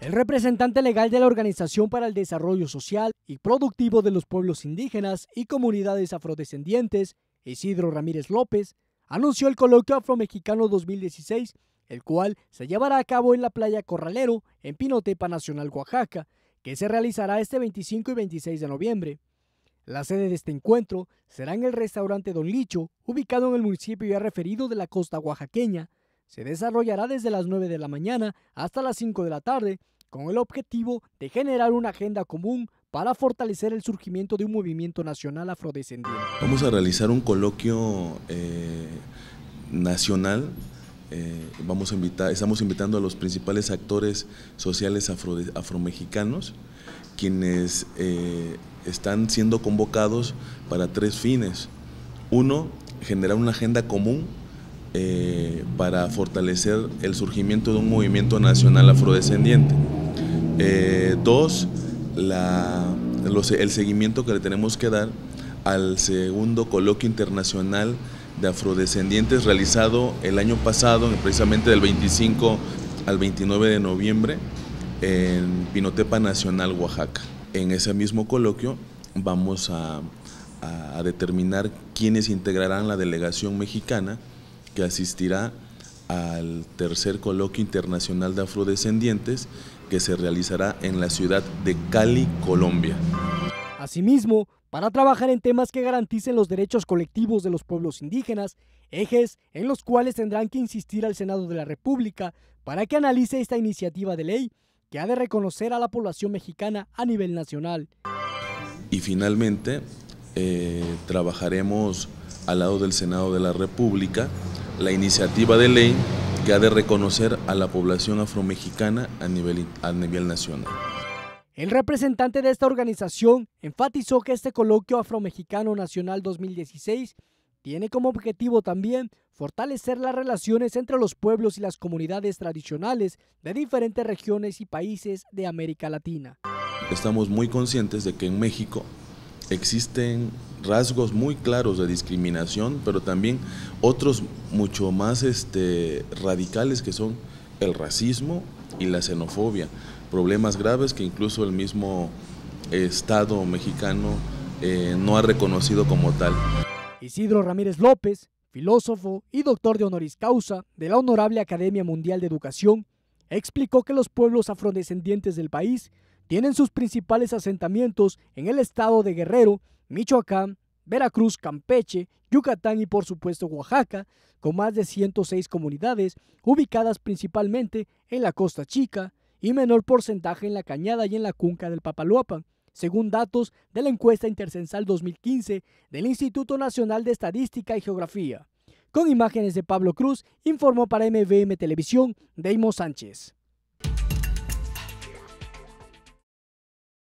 El representante legal de la Organización para el Desarrollo Social y Productivo de los Pueblos Indígenas y Comunidades Afrodescendientes, Isidro Ramírez López, anunció el coloquio afromexicano 2016, el cual se llevará a cabo en la playa Corralero, en Pinotepa Nacional, Oaxaca, que se realizará este 25 y 26 de noviembre. La sede de este encuentro será en el restaurante Don Licho, ubicado en el municipio ya referido de la costa oaxaqueña. Se desarrollará desde las 9 de la mañana hasta las 5 de la tarde con el objetivo de generar una agenda común para fortalecer el surgimiento de un movimiento nacional afrodescendiente. Vamos a realizar un coloquio eh, nacional. Eh, vamos a invitar, estamos invitando a los principales actores sociales afro, afromexicanos, quienes eh, están siendo convocados para tres fines. Uno, generar una agenda común para fortalecer el surgimiento de un movimiento nacional afrodescendiente. Eh, dos, el seguimiento que le tenemos que dar al segundo coloquio internacional de afrodescendientes realizado el año pasado, precisamente del 25 al 29 de noviembre, en Pinotepa Nacional, Oaxaca. En ese mismo coloquio vamos a, a determinar quiénes integrarán la delegación mexicana que asistirá al tercer coloquio internacional de afrodescendientes que se realizará en la ciudad de Cali, Colombia. Asimismo, para trabajar en temas que garanticen los derechos colectivos de los pueblos indígenas, ejes en los cuales tendrán que insistir al Senado de la República para que analice esta iniciativa de ley que ha de reconocer a la población mexicana a nivel nacional. Y finalmente, eh, trabajaremos al lado del Senado de la República la iniciativa de ley de reconocer a la población afromexicana a nivel, a nivel nacional. El representante de esta organización enfatizó que este coloquio afromexicano nacional 2016 tiene como objetivo también fortalecer las relaciones entre los pueblos y las comunidades tradicionales de diferentes regiones y países de América Latina. Estamos muy conscientes de que en México existen rasgos muy claros de discriminación, pero también otros mucho más este, radicales que son el racismo y la xenofobia, problemas graves que incluso el mismo Estado mexicano eh, no ha reconocido como tal. Isidro Ramírez López, filósofo y doctor de honoris causa de la Honorable Academia Mundial de Educación, explicó que los pueblos afrodescendientes del país tienen sus principales asentamientos en el estado de Guerrero, Michoacán, Veracruz, Campeche, Yucatán y por supuesto Oaxaca, con más de 106 comunidades ubicadas principalmente en la Costa Chica y menor porcentaje en la Cañada y en la cuenca del Papaloapan, según datos de la encuesta intercensal 2015 del Instituto Nacional de Estadística y Geografía. Con imágenes de Pablo Cruz, informó para MVM Televisión Deimo Sánchez.